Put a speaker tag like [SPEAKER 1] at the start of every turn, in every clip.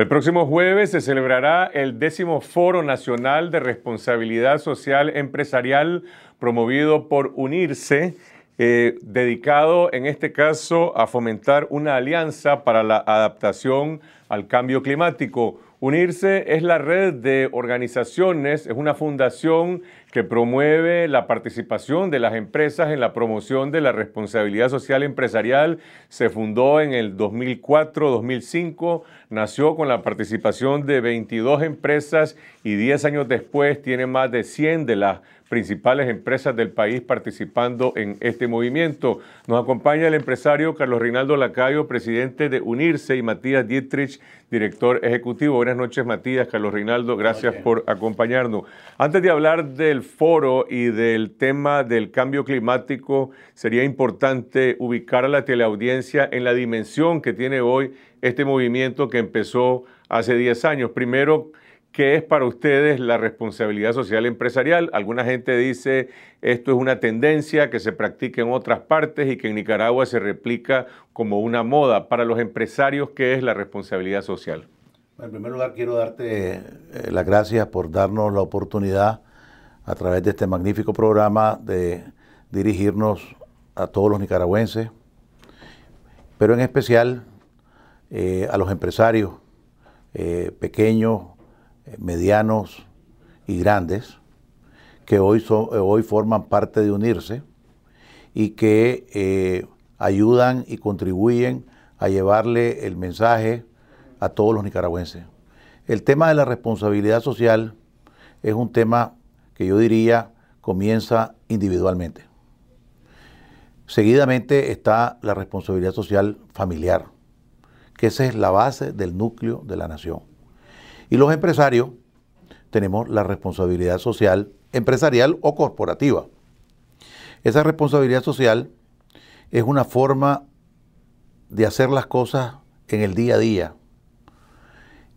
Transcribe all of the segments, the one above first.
[SPEAKER 1] El próximo jueves se celebrará el décimo Foro Nacional de Responsabilidad Social Empresarial promovido por Unirse, eh, dedicado en este caso a fomentar una alianza para la adaptación al cambio climático. Unirse es la red de organizaciones, es una fundación que promueve la participación de las empresas en la promoción de la responsabilidad social empresarial. Se fundó en el 2004-2005, nació con la participación de 22 empresas y 10 años después tiene más de 100 de las principales empresas del país participando en este movimiento. Nos acompaña el empresario Carlos Rinaldo Lacayo, presidente de Unirse, y Matías Dietrich, director ejecutivo. Buenas noches, Matías, Carlos Rinaldo, gracias por acompañarnos. Antes de hablar del foro y del tema del cambio climático, sería importante ubicar a la teleaudiencia en la dimensión que tiene hoy este movimiento que empezó hace 10 años. Primero, ¿Qué es para ustedes la responsabilidad social empresarial? Alguna gente dice esto es una tendencia que se practica en otras partes y que en Nicaragua se replica como una moda. Para los empresarios, ¿qué es la responsabilidad
[SPEAKER 2] social? En primer lugar, quiero darte eh, las gracias por darnos la oportunidad a través de este magnífico programa de dirigirnos a todos los nicaragüenses, pero en especial eh, a los empresarios eh, pequeños, eh, medianos y grandes, que hoy, eh, hoy forman parte de unirse y que eh, ayudan y contribuyen a llevarle el mensaje a todos los nicaragüenses. El tema de la responsabilidad social es un tema que yo diría comienza individualmente. Seguidamente está la responsabilidad social familiar, que esa es la base del núcleo de la nación. Y los empresarios tenemos la responsabilidad social, empresarial o corporativa. Esa responsabilidad social es una forma de hacer las cosas en el día a día.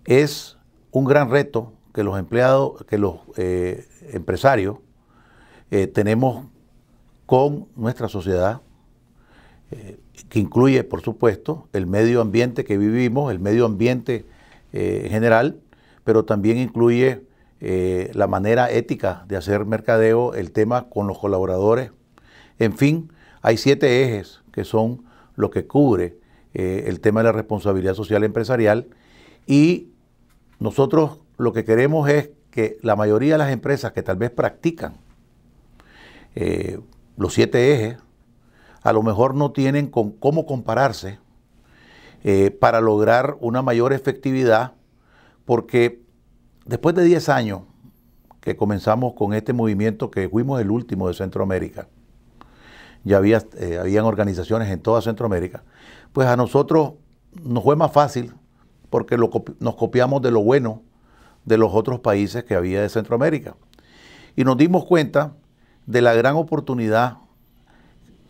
[SPEAKER 2] Es un gran reto que los empleados, que los eh, empresarios eh, tenemos con nuestra sociedad, eh, que incluye, por supuesto, el medio ambiente que vivimos, el medio ambiente general, pero también incluye eh, la manera ética de hacer mercadeo, el tema con los colaboradores. En fin, hay siete ejes que son lo que cubre eh, el tema de la responsabilidad social empresarial y nosotros lo que queremos es que la mayoría de las empresas que tal vez practican eh, los siete ejes, a lo mejor no tienen con cómo compararse para lograr una mayor efectividad porque después de 10 años que comenzamos con este movimiento, que fuimos el último de Centroamérica, ya había, eh, habían organizaciones en toda Centroamérica, pues a nosotros nos fue más fácil porque nos copiamos de lo bueno de los otros países que había de Centroamérica. Y nos dimos cuenta de la gran oportunidad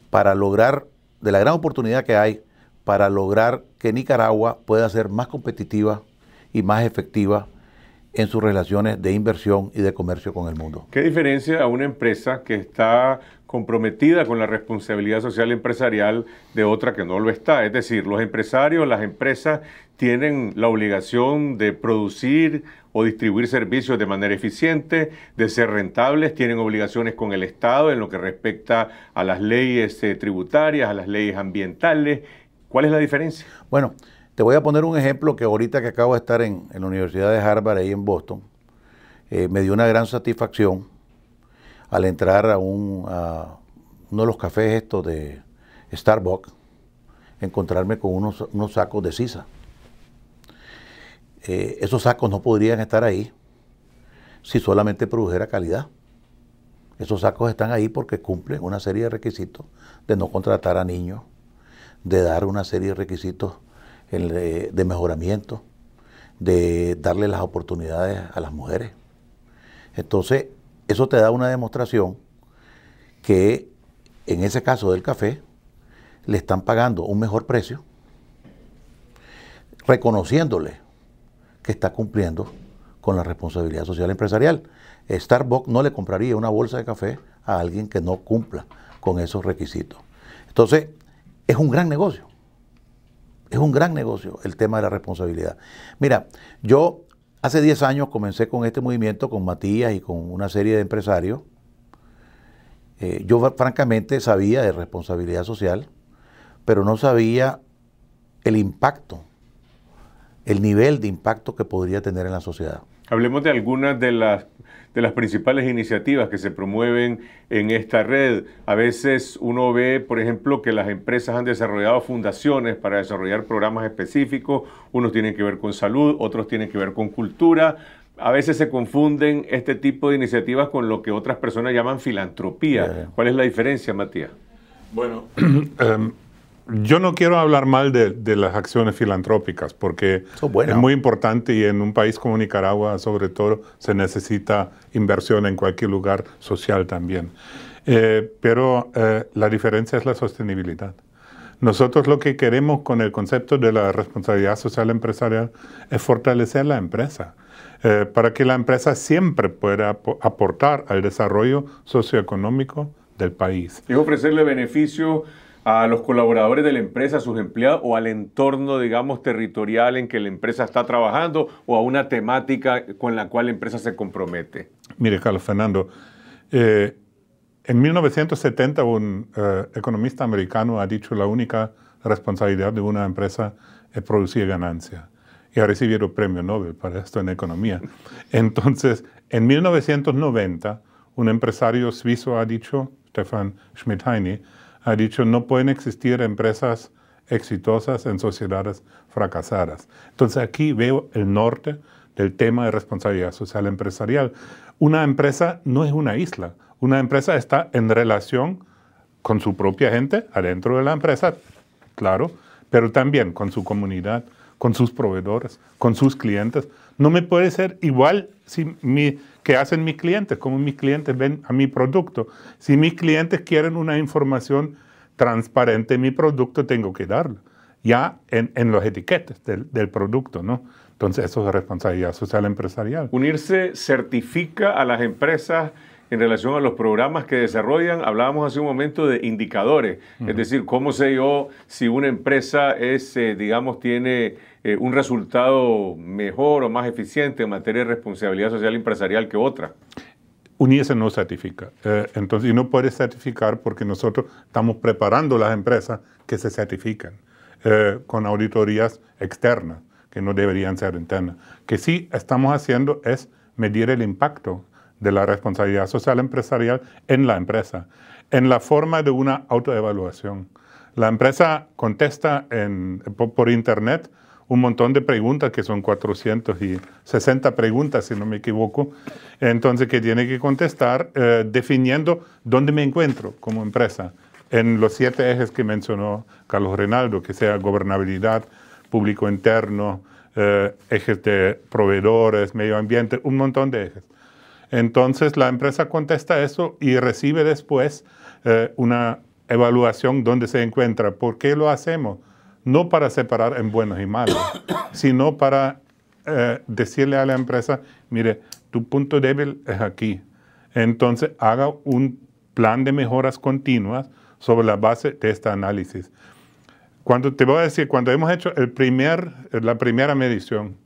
[SPEAKER 2] para lograr, de la gran oportunidad que hay para lograr que Nicaragua pueda ser más competitiva y más efectiva en sus relaciones de inversión y de comercio con el mundo.
[SPEAKER 1] ¿Qué diferencia a una empresa que está comprometida con la responsabilidad social empresarial de otra que no lo está? Es decir, los empresarios, las empresas tienen la obligación de producir o distribuir servicios de manera eficiente, de ser rentables, tienen obligaciones con el Estado en lo que respecta a las leyes eh, tributarias,
[SPEAKER 2] a las leyes ambientales. ¿Cuál es la diferencia? Bueno, te voy a poner un ejemplo que ahorita que acabo de estar en, la Universidad de Harvard, ahí en Boston, eh, me dio una gran satisfacción al entrar a, un, uno de los cafés estos de Starbucks, encontrarme con unos, sacos de sisa. Eh, esos sacos no podrían estar ahí si solamente produjera calidad. Esos sacos están ahí porque cumplen una serie de requisitos de no contratar a niños, de dar una serie de requisitos eh, de mejoramiento, de darle las oportunidades a las mujeres. Entonces, eso te da una demostración que en ese caso del café le están pagando un mejor precio, reconociéndole que está cumpliendo con la responsabilidad social empresarial. Starbucks no le compraría una bolsa de café a alguien que no cumpla con esos requisitos. Entonces, es un gran negocio es un gran negocio el tema de la responsabilidad. Mira, yo hace 10 años comencé con este movimiento, con Matías y con una serie de empresarios. Eh, yo francamente sabía de responsabilidad social, pero no sabía el impacto, el nivel de impacto que podría tener en la sociedad.
[SPEAKER 1] Hablemos de algunas de las de las principales iniciativas que se promueven en esta red. A veces uno ve, por ejemplo, que las empresas han desarrollado fundaciones para desarrollar programas específicos. Unos tienen que ver con salud, otros tienen que ver con cultura. A veces se confunden este tipo de iniciativas con lo que otras personas llaman filantropía. ¿Cuál es la diferencia, Matías?
[SPEAKER 3] Bueno, em, yo no quiero hablar mal de, las acciones filantrópicas porque es muy importante y en un país como Nicaragua, sobre todo, se necesita inversión en cualquier lugar social también. Eh, pero eh, la diferencia es la sostenibilidad. Nosotros lo que queremos con el concepto de la responsabilidad social empresarial es fortalecer la empresa, eh, para que la empresa siempre pueda aportar al desarrollo socioeconómico del país.
[SPEAKER 1] Y ofrecerle beneficio a los colaboradores de la empresa, a sus empleados o al entorno, digamos, territorial en que la empresa está trabajando o a una temática con la cual la empresa se compromete?
[SPEAKER 3] Mire, Carlos Fernando, eh, en 1970 un eh, economista americano ha dicho la única responsabilidad de una empresa es producir ganancia y ha recibido premio Nobel para esto en economía. Entonces, en 1990, un empresario suizo ha dicho, Stefan Schmidheiny, ha dicho no pueden existir empresas exitosas en sociedades fracasadas. Entonces aquí veo el norte del tema de responsabilidad social empresarial. Una empresa no es una isla, una empresa está en relación con su propia gente adentro de la empresa, claro, pero también con su comunidad, con sus proveedores, con sus clientes. No me puede ser igual si mi, que hacen mis clientes, cómo mis clientes ven a mi producto. Si mis clientes quieren una información transparente, de mi producto tengo que darlo, ya en, en los etiquetes del, del, producto, ¿no? Entonces eso es responsabilidad social empresarial.
[SPEAKER 1] Unirse certifica a las empresas en relación a los programas que desarrollan. Hablábamos hace un momento de indicadores, es decir, cómo sé yo si una empresa es, eh, digamos, tiene eh, un resultado mejor o más eficiente en materia de responsabilidad social empresarial que otra.
[SPEAKER 3] UNIESE no certifica. Eh, entonces, no puede certificar porque nosotros estamos preparando las empresas que se certifican con auditorías externas, que no deberían ser internas. Que sí estamos haciendo es medir el impacto de la responsabilidad social empresarial en la empresa, en la forma de una autoevaluación. La empresa contesta por, internet un montón de preguntas, que son 460 preguntas, si no me equivoco, entonces que tiene que contestar eh, definiendo dónde me encuentro como empresa, en los siete ejes que mencionó Carlos Reinaldo, que sea gobernabilidad, público interno, eh, ejes de proveedores, medio ambiente, un montón de ejes. Entonces la empresa contesta eso y recibe después eh, una evaluación donde se encuentra. ¿Por qué lo hacemos? No para separar en buenos y malos, sino para eh, decirle a la empresa, mire, tu punto débil es aquí. Entonces haga un plan de mejoras continuas sobre la base de este análisis. Cuando te voy a decir, cuando hemos hecho el primer, la primera medición,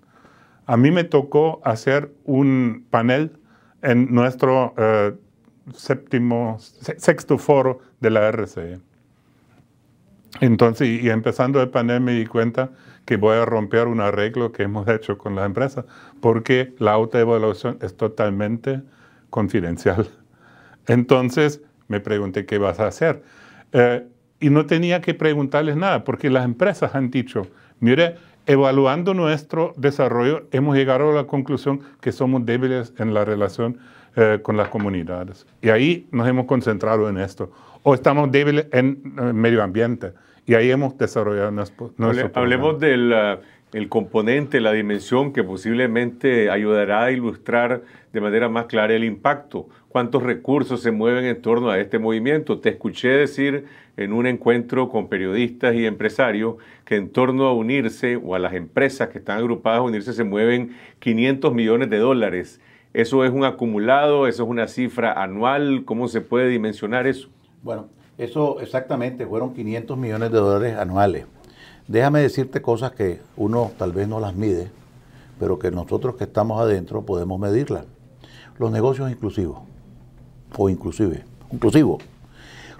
[SPEAKER 3] a mí me tocó hacer un panel en nuestro eh, séptimo, sexto foro de la RCE. Entonces, y, empezando el panel, me di cuenta que voy a romper un arreglo que hemos hecho con las empresas, porque la autoevaluación es totalmente confidencial. Entonces me pregunté, ¿qué vas a hacer? Eh, y no tenía que preguntarles nada, porque las empresas han dicho, mire, evaluando nuestro desarrollo, hemos llegado a la conclusión que somos débiles en la relación eh, con las comunidades. Y ahí nos hemos concentrado en esto. O estamos débiles en eh, medio ambiente. Y ahí hemos desarrollado nuestro... hablemos
[SPEAKER 1] del... Eh, el componente, la dimensión que posiblemente ayudará a ilustrar de manera más clara el impacto, cuántos recursos se mueven en torno a este movimiento. Te escuché decir en un encuentro con periodistas y empresarios que en torno a unirse o a las empresas que están agrupadas a unirse se mueven 500 millones de dólares. ¿Eso es un acumulado? ¿Eso es una cifra anual? ¿Cómo se puede dimensionar eso?
[SPEAKER 2] Bueno, eso exactamente fueron 500 millones de dólares anuales. Déjame decirte cosas que uno tal vez no las mide, pero que nosotros que estamos adentro podemos medirlas. Los negocios inclusivos, o inclusive, inclusivos.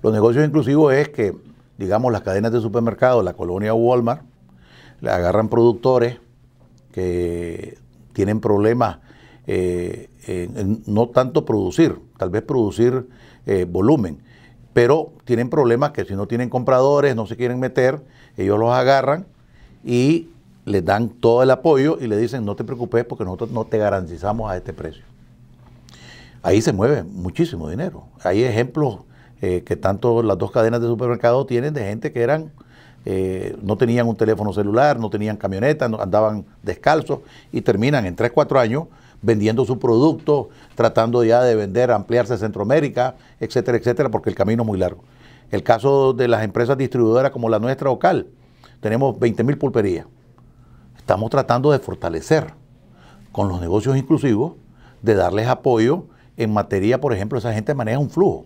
[SPEAKER 2] Los negocios inclusivos es que, digamos, las cadenas de supermercados, la colonia Walmart, le agarran productores que tienen problemas eh, en, no tanto producir, tal vez producir eh, volumen, pero tienen problemas que si no tienen compradores, no se quieren meter, ellos los agarran y les dan todo el apoyo y le dicen, no te preocupes porque nosotros no te garantizamos a este precio. Ahí se mueve muchísimo dinero. Hay ejemplos eh, que tanto las dos cadenas de supermercados tienen de gente que eran, eh, no tenían un teléfono celular, no tenían camioneta, andaban descalzos y terminan en 3, 4 años vendiendo su producto, tratando ya de vender, ampliarse Centroamérica, etcétera, etcétera, porque el camino es muy largo. El caso de las empresas distribuidoras como la nuestra, local, tenemos 20.000 mil pulperías. Estamos tratando de fortalecer con los negocios inclusivos, de darles apoyo en materia, por ejemplo, esa gente maneja un flujo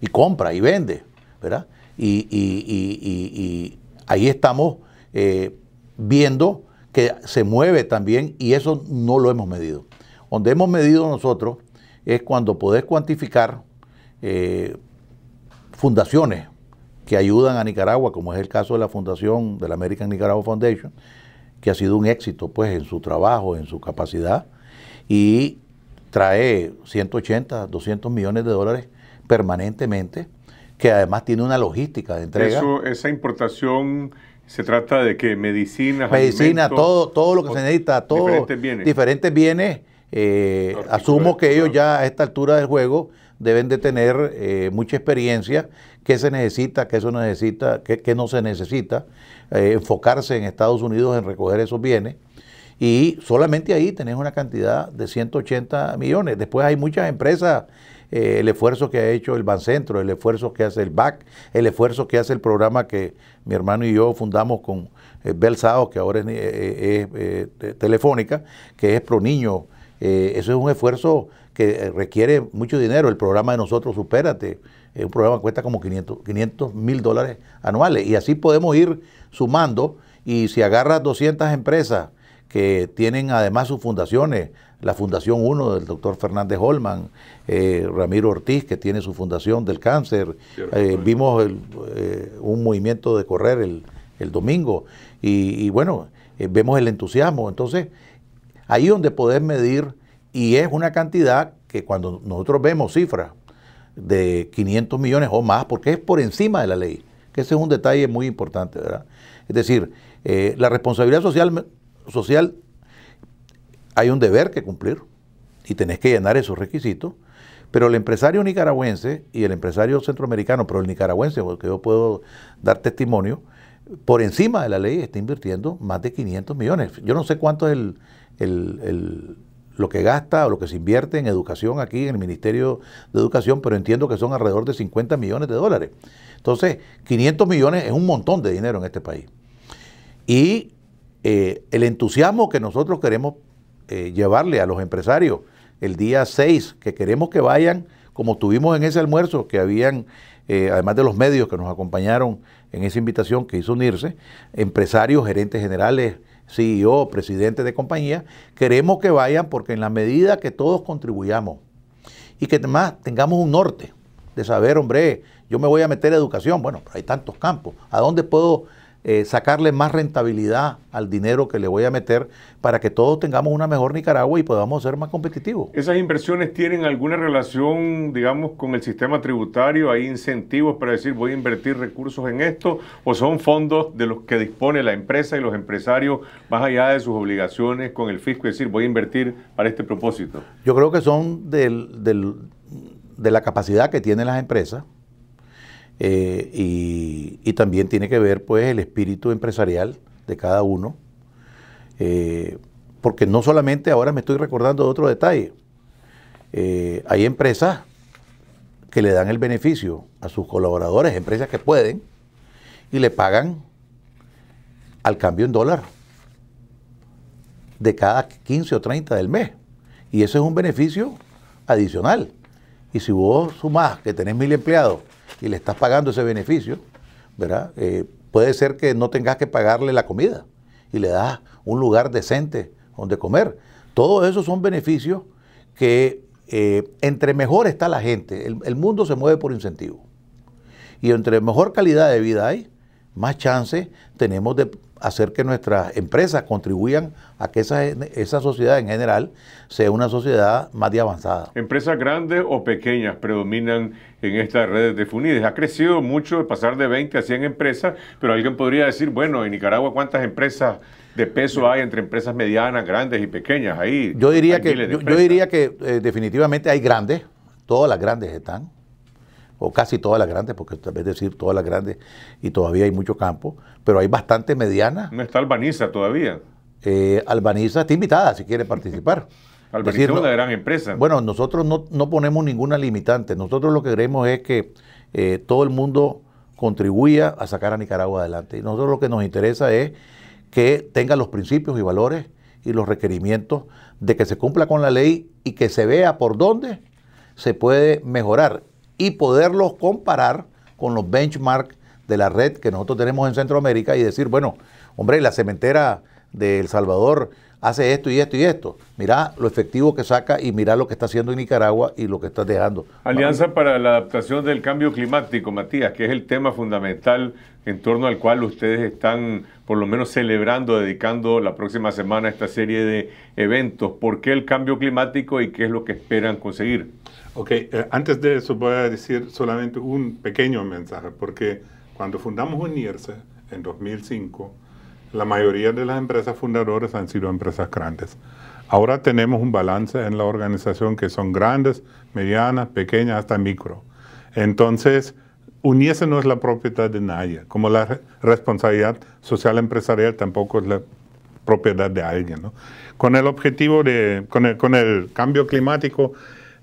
[SPEAKER 2] y compra y vende, ¿verdad? Y, y, y, y ahí estamos eh, viendo que se mueve también y eso no lo hemos medido. Donde hemos medido nosotros es cuando podés cuantificar eh, fundaciones que ayudan a Nicaragua, como es el caso de la fundación de la American Nicaragua Foundation, que ha sido un éxito pues en su trabajo, en su capacidad, y trae 180, 200 millones de dólares permanentemente, que además tiene una logística de entrega.
[SPEAKER 1] esa importación se trata de que medicinas, medicina, todo, todo
[SPEAKER 2] lo que se necesita, todo diferentes bienes. Diferentes eh, asumo que ellos ya a esta altura del juego deben de tener eh, mucha experiencia, qué se necesita, qué eso necesita, no se necesita, eh, enfocarse en Estados Unidos en recoger esos bienes. Y solamente ahí tenés una cantidad de 180 millones. Después hay muchas empresas eh, el esfuerzo que ha hecho el Bancentro, el esfuerzo que hace el BAC, el esfuerzo que hace el programa que mi hermano y yo fundamos con eh, Belsao, que ahora es eh, Telefónica, que es Pro Niño. eso es un esfuerzo que requiere mucho dinero. El programa de nosotros, Supérate, es un programa que cuesta como 500 mil dólares anuales. Y así podemos ir sumando. Y si agarras 200 empresas que tienen además sus fundaciones, la Fundación 1 del doctor Fernández Holman, eh, Ramiro Ortiz, que tiene su Fundación del Cáncer. Eh, vimos eh, un movimiento de correr el, domingo y, bueno, vemos el entusiasmo. Entonces, ahí donde poder medir y es una cantidad que cuando nosotros vemos cifras de 500 millones o más, porque es por encima de la ley, que ese es un detalle muy importante, ¿verdad? Es decir, la responsabilidad social, social hay un deber que cumplir y tenés que llenar esos requisitos. Pero el empresario nicaragüense y el empresario centroamericano, pero el nicaragüense, porque yo puedo dar testimonio, por encima de la ley está invirtiendo más de 500 millones. Yo no sé cuánto es el, lo que gasta o lo que se invierte en educación aquí en el Ministerio de Educación, pero entiendo que son alrededor de 50 millones de dólares. Entonces, 500 millones es un montón de dinero en este país. Y eh, el entusiasmo que nosotros queremos eh, llevarle a los empresarios el día 6, que queremos que vayan, como tuvimos en ese almuerzo, que habían, eh, además de los medios que nos acompañaron en esa invitación que hizo unirse, empresarios, gerentes generales, CEO, presidentes de compañía, queremos que vayan porque en la medida que todos contribuyamos y que además tengamos un norte de saber, hombre, yo me voy a meter a educación, bueno, hay tantos campos, ¿a dónde puedo eh, sacarle más rentabilidad al dinero que le voy a meter para que todos tengamos una mejor Nicaragua y podamos ser más competitivos.
[SPEAKER 1] ¿Esas inversiones tienen alguna relación, digamos, con el sistema tributario? ¿Hay incentivos para decir voy a invertir recursos en esto? ¿O son fondos de los que dispone la empresa y los empresarios más allá de sus obligaciones con el fisco? Es decir, voy a invertir para este propósito.
[SPEAKER 2] Yo creo que son de la capacidad que tienen las empresas eh, y, también tiene que ver pues el espíritu empresarial de cada uno, eh, porque no solamente ahora me estoy recordando otro detalle, eh, hay empresas que le dan el beneficio a sus colaboradores, empresas que pueden, y le pagan al cambio en dólar de cada 15 o 30 del mes. Y eso es un beneficio adicional. Y si vos sumás que tenés mil empleados y le estás pagando ese beneficio, ¿verdad? Eh, puede ser que no tengas que pagarle la comida y le das un lugar decente donde comer. Todos esos son beneficios que eh, entre mejor está la gente, el, mundo se mueve por incentivo. Y entre mejor calidad de vida hay, más chance tenemos de hacer que nuestras empresas contribuyan a que esa, esa sociedad en general sea una sociedad más de avanzada.
[SPEAKER 1] Empresas grandes o pequeñas predominan en estas redes de Funides. Ha crecido mucho, pasar de 20 a 100 empresas, pero alguien podría decir, bueno, en Nicaragua, ¿cuántas empresas de peso hay entre empresas medianas, grandes y pequeñas? Ahí yo diría que, yo, diría
[SPEAKER 2] que eh, definitivamente hay grandes, todas las grandes están, o casi todas las grandes, porque tal vez decir todas las grandes y todavía hay mucho campo, pero hay bastante mediana.
[SPEAKER 1] No está Albaniza todavía.
[SPEAKER 2] Eh, Albaniza está invitada si quiere participar. Albaniza es una gran empresa. Bueno, nosotros no, ponemos ninguna limitante. Nosotros lo que queremos es que eh, todo el mundo contribuya a sacar a Nicaragua adelante. Y nosotros lo que nos interesa es que tenga los principios y valores y los requerimientos de que se cumpla con la ley y que se vea por dónde se puede mejorar y poderlos comparar con los benchmarks de la red que nosotros tenemos en Centroamérica y decir, bueno, hombre, la cementera de El Salvador hace esto y esto y esto. Mirá lo efectivo que saca y mirá lo que está haciendo en Nicaragua y lo que está dejando. Alianza
[SPEAKER 1] para la adaptación del cambio climático, Matías, que es el tema fundamental en torno al cual ustedes están por lo menos celebrando, dedicando la próxima semana esta
[SPEAKER 3] serie de eventos. ¿Por qué el cambio climático y qué es lo que esperan conseguir? Ok, eh, antes de eso voy a decir solamente un pequeño mensaje, porque cuando fundamos Unirse en 2005, la mayoría de las empresas fundadoras han sido empresas grandes. Ahora tenemos un balance en la organización que son grandes, medianas, pequeñas, hasta micro. Entonces, unirse no es la propiedad de nadie, como la responsabilidad social empresarial tampoco es la propiedad de alguien. ¿no? Con el objetivo de, con el, con el cambio climático,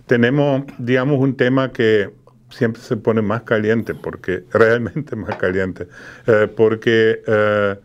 [SPEAKER 3] tenemos, digamos, un tema que siempre se pone más caliente, porque realmente más caliente, eh, porque eh,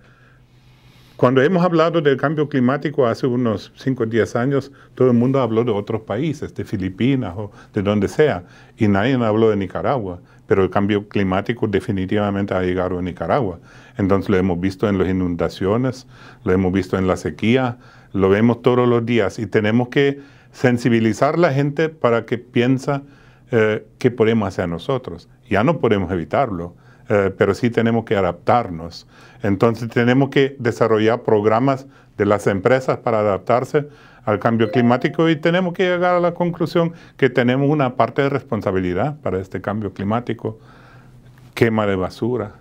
[SPEAKER 3] cuando hemos hablado del cambio climático hace unos 5 o 10 años, todo el mundo habló de otros países, de Filipinas o de donde sea, y nadie habló de Nicaragua, pero el cambio climático definitivamente ha llegado a Nicaragua. Entonces lo hemos visto en las inundaciones, lo hemos visto en la sequía, lo vemos todos los días y tenemos que sensibilizar la gente para que piensa que eh, qué podemos hacer nosotros. Ya no podemos evitarlo, eh, pero sí tenemos que adaptarnos. Entonces tenemos que desarrollar programas de las empresas para adaptarse al cambio climático y tenemos que llegar a la conclusión que tenemos una parte de responsabilidad para este cambio climático. Quema de basura,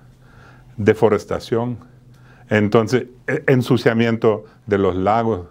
[SPEAKER 3] deforestación, entonces e-, ensuciamiento de los lagos,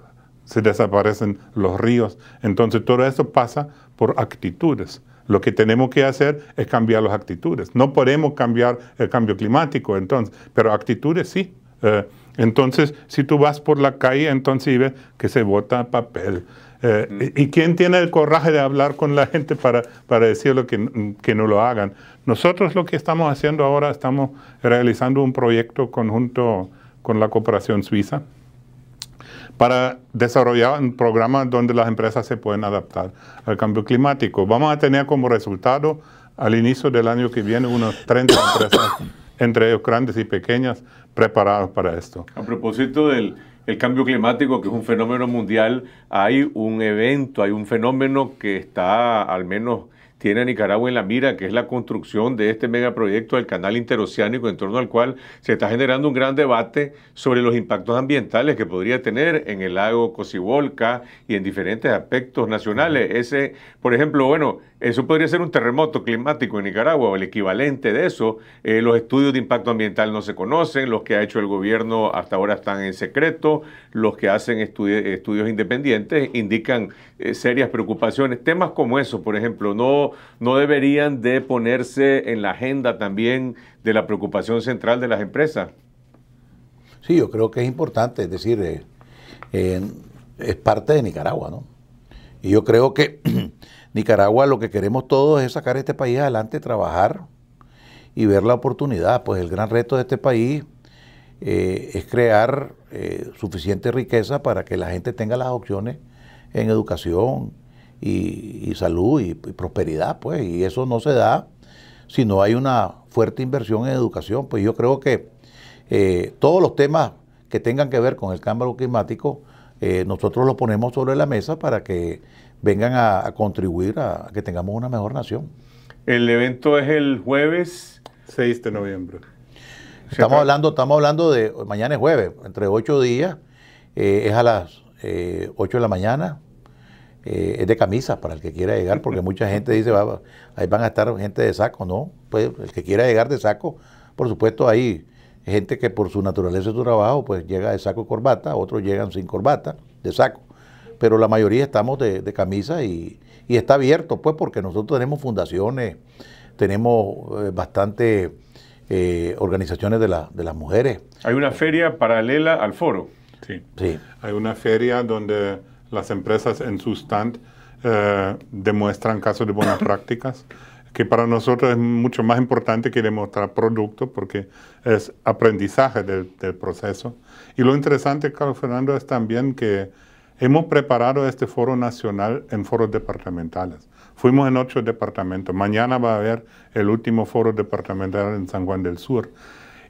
[SPEAKER 3] se desaparecen los ríos. Entonces todo eso pasa por actitudes. Lo que tenemos que hacer es cambiar las actitudes. No podemos cambiar el cambio climático, entonces, pero actitudes sí. Eh, entonces, si tú vas por la calle, entonces y ves que se vota papel. Eh, ¿Y quién tiene el coraje de hablar con la gente para, para decirle que, que no lo hagan? Nosotros lo que estamos haciendo ahora, estamos realizando un proyecto conjunto con la cooperación suiza, para desarrollar un programa donde las empresas se pueden adaptar al cambio climático. Vamos a tener como resultado al inicio del año que viene unas 30 empresas, entre ellos grandes y pequeñas, preparadas para esto. A
[SPEAKER 1] propósito del cambio climático, que es un fenómeno mundial, hay un evento, hay un fenómeno que está al menos tiene a Nicaragua en la mira, que es la construcción de este megaproyecto del canal interoceánico, en torno al cual se está generando un gran debate sobre los impactos ambientales que podría tener en el lago Cocibolca y en diferentes aspectos nacionales. Ese, por ejemplo, bueno, eso podría ser un terremoto climático en Nicaragua o el equivalente de eso. Eh, los estudios de impacto ambiental no se conocen, los que ha hecho el gobierno hasta ahora están en secreto, los que hacen estudios independientes indican eh, serias preocupaciones. Temas como eso, por ejemplo, no, no deberían de ponerse en la agenda también de la preocupación central
[SPEAKER 2] de las empresas. Sí, yo creo que es importante, es decir, eh, es parte de Nicaragua, ¿no? Y yo creo que... Nicaragua lo que queremos todos es sacar este país adelante, trabajar y ver la oportunidad. Pues el gran reto de este país eh, es crear eh, suficiente riqueza para que la gente tenga las opciones en educación y, salud y, prosperidad, pues, y eso no se da si no hay una fuerte inversión en educación. Pues yo creo que eh, todos los temas que tengan que ver con el cambio climático, nosotros los ponemos sobre la mesa para que vengan a, contribuir a, que tengamos una mejor nación. El evento es el jueves 6 de noviembre. Estamos hablando, estamos hablando de mañana es jueves, entre ocho días, eh, es a las eh, 8 de la mañana, eh, es de camisas para el que quiera llegar, porque mucha gente dice, va, ahí van a estar gente de saco, ¿no? Pues el que quiera llegar de saco, por supuesto, hay gente que por su naturaleza de su trabajo, pues llega de saco y corbata, otros llegan sin corbata, de saco pero la mayoría estamos de, camisa y, está abierto, pues, porque nosotros tenemos fundaciones, tenemos eh, bastante eh, organizaciones
[SPEAKER 3] de, las mujeres. Hay una feria paralela al foro. Sí. Hay una feria donde las empresas en su stand eh, demuestran casos de buenas prácticas, que para nosotros es mucho más importante que demostrar productos porque es aprendizaje del, proceso. Y lo interesante, Carlos Fernando, es también que Hemos preparado este foro nacional en foros departamentales. Fuimos en ocho departamentos. Mañana va a haber el último foro departamental en San Juan del Sur.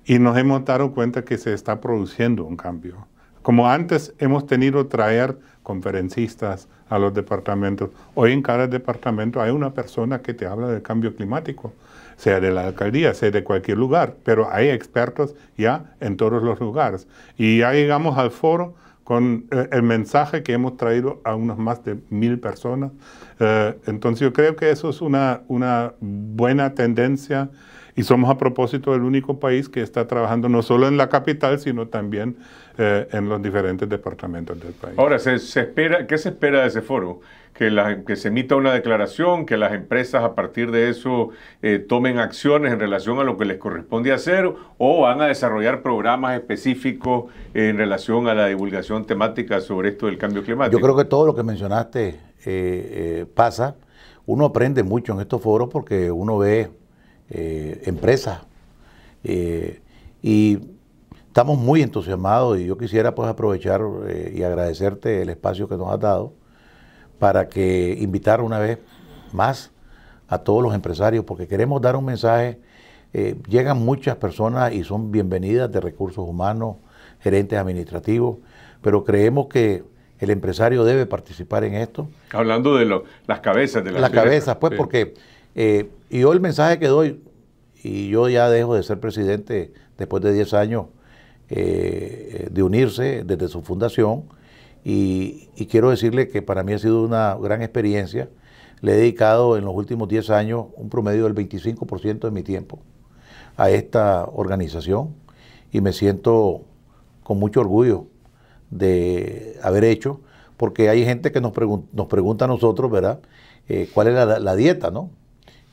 [SPEAKER 3] Y nos hemos dado cuenta que se está produciendo un cambio. Como antes hemos tenido traer conferencistas a los departamentos, hoy en cada departamento hay una persona que te habla del cambio climático, sea de la alcaldía, sea de cualquier lugar, pero hay expertos ya en todos los lugares. Y ya llegamos al foro con eh, el mensaje que hemos traído a unas más de mil personas. Eh, entonces yo creo que eso es una, una buena tendencia y somos a propósito el único país que está trabajando no solo en la capital, sino también eh, en los diferentes departamentos del país.
[SPEAKER 1] Ahora, ¿se, se espera, ¿qué se espera de ese foro? que, se emita una declaración, que las empresas a partir de eso eh, tomen acciones en relación a lo que les corresponde hacer o van a desarrollar programas específicos en relación a la divulgación temática sobre esto del cambio climático. Yo creo que
[SPEAKER 2] todo lo que mencionaste eh, eh, pasa. Uno aprende mucho en estos foros porque uno ve empresas y estamos muy entusiasmados y yo quisiera pues aprovechar y agradecerte el espacio que nos has dado para que invitar una vez más a todos los empresarios, porque queremos dar un mensaje. Eh, llegan muchas personas y son bienvenidas de recursos humanos, gerentes administrativos, pero creemos que el empresario debe participar en esto.
[SPEAKER 1] Hablando de las cabezas de las Las cabezas, pues, porque
[SPEAKER 2] eh, y yo el mensaje que doy, y yo ya dejo de ser presidente después de 10 años eh, de unirse desde su fundación, y, quiero decirle que para mí ha sido una gran experiencia. Le he dedicado en los últimos 10 años un promedio del 25% de mi tiempo a esta organización y me siento con mucho orgullo de haber hecho, porque hay gente que nos, pregunta a nosotros, ¿verdad? Eh, ¿Cuál es la, la dieta, no?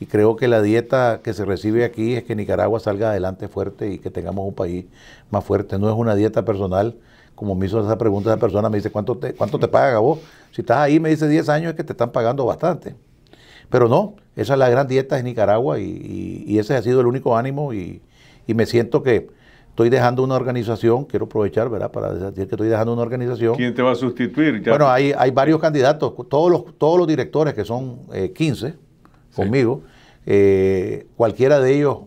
[SPEAKER 2] Y creo que la dieta que se recibe aquí es que Nicaragua salga adelante fuerte y que tengamos un país más fuerte. No es una dieta personal, como me hizo esa pregunta esa persona, me dice, ¿cuánto te, cuánto te paga vos? Si estás ahí, me dice 10 años, es que te están pagando bastante. Pero no, esa es la gran dieta de Nicaragua y, ese ha sido el único ánimo y, me siento que estoy dejando una organización, quiero aprovechar, ¿verdad? Para decir que estoy dejando una organización. ¿Quién
[SPEAKER 1] te va a sustituir? Bueno,
[SPEAKER 2] hay, hay varios candidatos, todos los, todos los directores que son 15 eh, conmigo, eh, cualquiera de ellos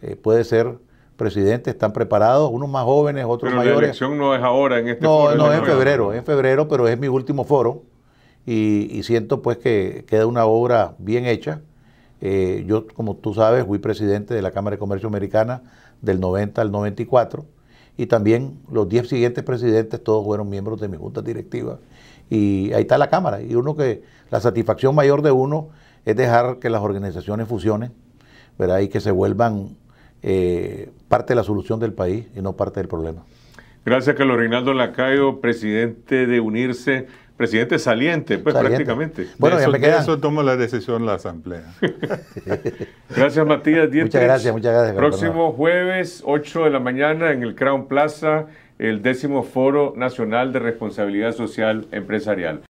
[SPEAKER 2] eh, puede ser presidentes están preparados, unos más jóvenes, otros mayores. La elección
[SPEAKER 1] no es ahora en este No, no, este es en febrero, es
[SPEAKER 2] en febrero, pero es mi último foro y, siento pues que queda una obra bien hecha. Eh, yo, como tú sabes, fui presidente de la Cámara de Comercio Americana del 90 al 94 y también los 10 siguientes presidentes todos fueron miembros de mi junta directiva y ahí está la Cámara. Y uno que la satisfacción mayor de uno es dejar que las organizaciones fusionen ¿verdad? y que se vuelvan eh, parte de la solución del país y no parte del problema.
[SPEAKER 1] Gracias, Carlos Reinaldo Lacayo, presidente de Unirse, presidente saliente, pues prácticamente. Bueno, eso,
[SPEAKER 3] tomó la decisión la Asamblea.
[SPEAKER 1] gracias, Matías Muchas gracias, muchas gracias. Próximo jueves, 8 de la mañana, en el Crown Plaza, el décimo Foro Nacional de Responsabilidad Social Empresarial.